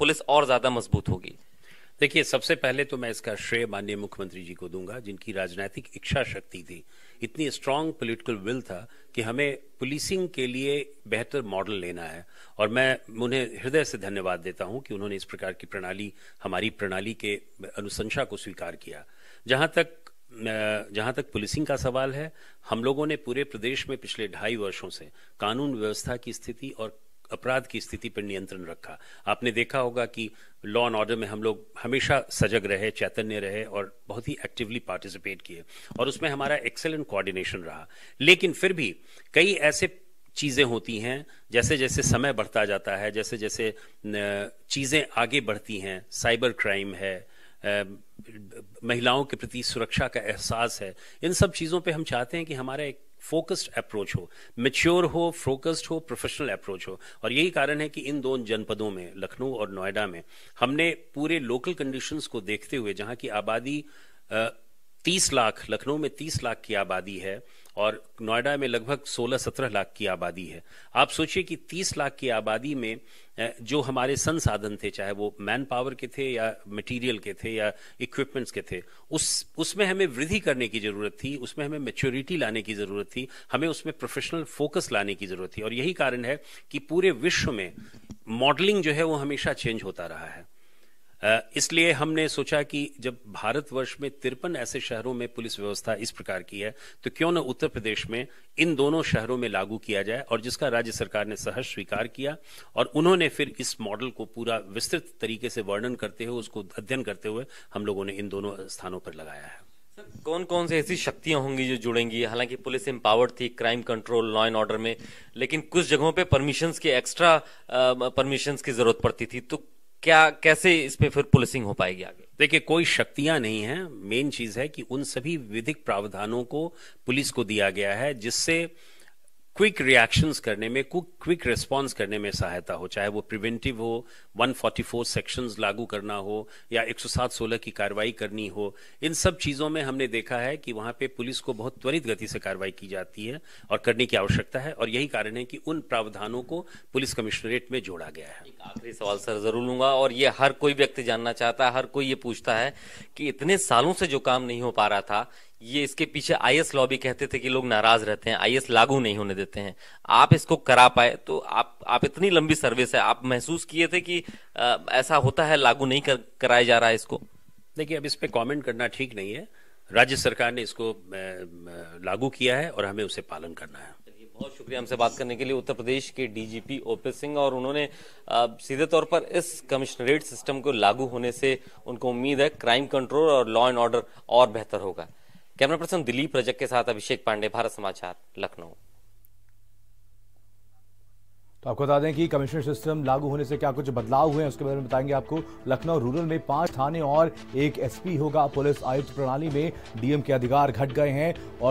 police और ज्यादा मजबूत होगी देखिए सबसे पहले तो मैं इसका श्रेय माननीय मुख्यमंत्री जी को दूंगा जिनकी राजनीतिक इच्छा शक्ति थी इतनी स्ट्रांग पॉलिटिकल विल था कि हमें पुलिसिंग के लिए बेहतर मॉडल लेना है और मैं उन्हें हृदय से धन्यवाद देता हूं कि उन्होंने इस प्रकार की प्रणाली हमारी प्रणाली के अनुशंसा को स्वीकार किया जहां तक जहां तक पुलिसिंग का सवाल है हम लोगों ने पूरे प्रदेश में पिछले ढाई वर्षों से कानून व्यवस्था की स्थिति और अपराध की स्थिति पर नियंत्रण रखा आपने देखा होगा कि लॉ एंड ऑर्डर में हम लोग हमेशा सजग रहे चैतन्य रहे और बहुत ही एक्टिवली पार्टिसिपेट किए और उसमें हमारा एक्सेलेंट कोऑर्डिनेशन रहा लेकिन फिर भी कई ऐसे चीज़ें होती हैं जैसे जैसे समय बढ़ता जाता है जैसे जैसे चीज़ें आगे बढ़ती हैं साइबर क्राइम है महिलाओं के प्रति सुरक्षा का एहसास है इन सब चीज़ों पे हम चाहते हैं कि हमारा एक फोकस्ड अप्रोच हो मेच्योर हो फोकस्ड हो प्रोफेशनल अप्रोच हो और यही कारण है कि इन दोनों जनपदों में लखनऊ और नोएडा में हमने पूरे लोकल कंडीशंस को देखते हुए जहां की आबादी तीस लाख लखनऊ में तीस लाख की आबादी है और नोएडा में लगभग 16-17 लाख की आबादी है आप सोचिए कि 30 लाख की आबादी में जो हमारे संसाधन थे चाहे वो मैन पावर के थे या मटेरियल के थे या इक्विपमेंट्स के थे उस उसमें हमें वृद्धि करने की ज़रूरत थी उसमें हमें मेच्योरिटी लाने की ज़रूरत थी हमें उसमें प्रोफेशनल फोकस लाने की ज़रूरत थी और यही कारण है कि पूरे विश्व में मॉडलिंग जो है वो हमेशा चेंज होता रहा है इसलिए हमने सोचा कि जब भारतवर्ष में तिरपन ऐसे शहरों में पुलिस व्यवस्था इस प्रकार की है तो क्यों न उत्तर प्रदेश में इन दोनों शहरों में लागू किया जाए और जिसका राज्य सरकार ने सहज स्वीकार किया और उन्होंने फिर इस मॉडल को पूरा विस्तृत तरीके से वर्णन करते हुए उसको अध्ययन करते हुए हम लोगों ने इन दोनों स्थानों पर लगाया है कौन कौन से ऐसी शक्तियां होंगी जो जुड़ेंगी हालांकि पुलिस एम्पावर्ड थी crime control law and order में लेकिन कुछ जगहों पे परमिशंस के एक्स्ट्रा परमिशंस की जरूरत पड़ती थी तो क्या कैसे इस पे फिर पुलिसिंग हो पाएगी आगे देखिए कोई शक्तियां नहीं है मेन चीज है कि उन सभी विधिक प्रावधानों को पुलिस को दिया गया है जिससे क्विक रिएक्शंस करने में क्विक रिस्पॉन्स करने में सहायता हो चाहे वो प्रिवेंटिव हो 144 सेक्शंस लागू करना हो या 107-16 की कार्रवाई करनी हो इन सब चीज़ों में हमने देखा है कि वहां पे पुलिस को बहुत त्वरित गति से कार्रवाई की जाती है और करने की आवश्यकता है और यही कारण है कि उन प्रावधानों को पुलिस कमिश्नरेट में जोड़ा गया है आखिरी सवाल सर जरूर लूंगा और ये हर कोई व्यक्ति जानना चाहता है हर कोई ये पूछता है कि इतने सालों से जो काम नहीं हो पा रहा था ये इसके पीछे आईएस लॉबी कहते थे कि लोग नाराज रहते हैं आईएस लागू नहीं होने देते हैं आप इसको करा पाए तो आप आप इतनी लंबी सर्विस है आप महसूस किए थे कि आ, ऐसा होता है लागू नहीं कर, कराया जा रहा है इसको देखिए अब इस पर कॉमेंट करना ठीक नहीं है राज्य सरकार ने इसको लागू किया है और हमें उसे पालन करना है बहुत शुक्रिया हमसे बात करने के लिए उत्तर प्रदेश के डीजीपी ओपी सिंह और उन्होंने सीधे तौर पर इस कमिश्नरेट सिस्टम को लागू होने से उनको उम्मीद है क्राइम कंट्रोल और लॉ एंड ऑर्डर और बेहतर होगा कैमरा पर्सन दिलीप रजक के साथ अभिषेक पांडे भारत समाचार लखनऊ तो आपको बता दें कि कमिश्नर सिस्टम लागू होने से क्या कुछ बदलाव हुए हैं उसके बारे में बताएंगे आपको लखनऊ रूरल में पांच थाने और एक एसपी होगा पुलिस आयुक्त प्रणाली में डीएम के अधिकार घट गए हैं और